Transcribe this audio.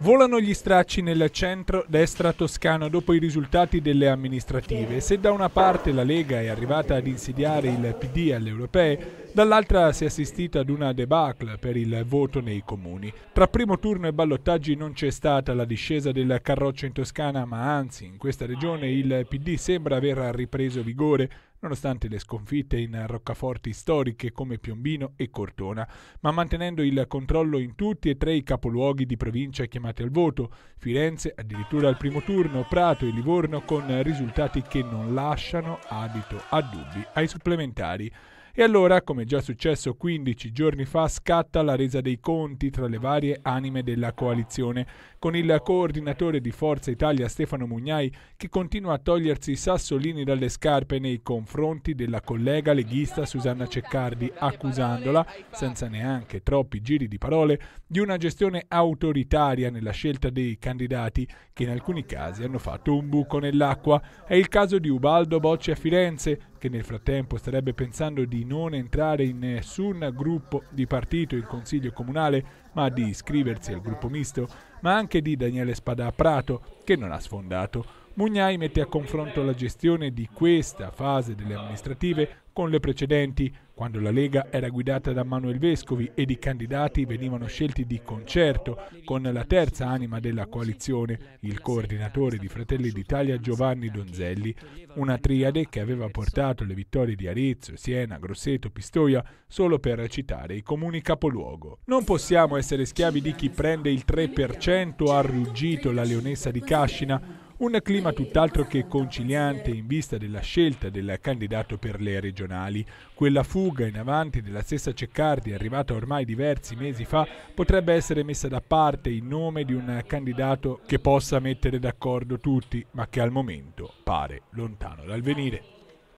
Volano gli stracci nel centro-destra toscano dopo i risultati delle amministrative. Se da una parte la Lega è arrivata ad insidiare il PD alle europee, dall'altra si è assistita ad una debacle per il voto nei comuni. Tra primo turno e ballottaggi non c'è stata la discesa del carroccio in Toscana, ma anzi in questa regione il PD sembra aver ripreso vigore nonostante le sconfitte in roccaforti storiche come Piombino e Cortona, ma mantenendo il controllo in tutti e tre i capoluoghi di provincia chiamati al voto, Firenze addirittura al primo turno, Prato e Livorno con risultati che non lasciano adito a dubbi ai supplementari. E allora, come già successo 15 giorni fa, scatta la resa dei conti tra le varie anime della coalizione, con il coordinatore di Forza Italia Stefano Mugnai che continua a togliersi i sassolini dalle scarpe nei confronti della collega leghista Susanna Ceccardi, accusandola, senza neanche troppi giri di parole, di una gestione autoritaria nella scelta dei candidati che in alcuni casi hanno fatto un buco nell'acqua. È il caso di Ubaldo Bocci a Firenze, che nel frattempo starebbe pensando di non entrare in nessun gruppo di partito in consiglio comunale, ma di iscriversi al gruppo misto, ma anche di Daniele Spada Prato, che non ha sfondato Mugnai mette a confronto la gestione di questa fase delle amministrative con le precedenti, quando la Lega era guidata da Manuel Vescovi ed i candidati venivano scelti di concerto con la terza anima della coalizione, il coordinatore di Fratelli d'Italia Giovanni Donzelli, una triade che aveva portato le vittorie di Arezzo, Siena, Grosseto, Pistoia, solo per citare i comuni capoluogo. Non possiamo essere schiavi di chi prende il 3% ha ruggito la leonessa di Cascina, un clima tutt'altro che conciliante in vista della scelta del candidato per le regionali. Quella fuga in avanti della stessa Ceccardi, arrivata ormai diversi mesi fa, potrebbe essere messa da parte in nome di un candidato che possa mettere d'accordo tutti, ma che al momento pare lontano dal venire.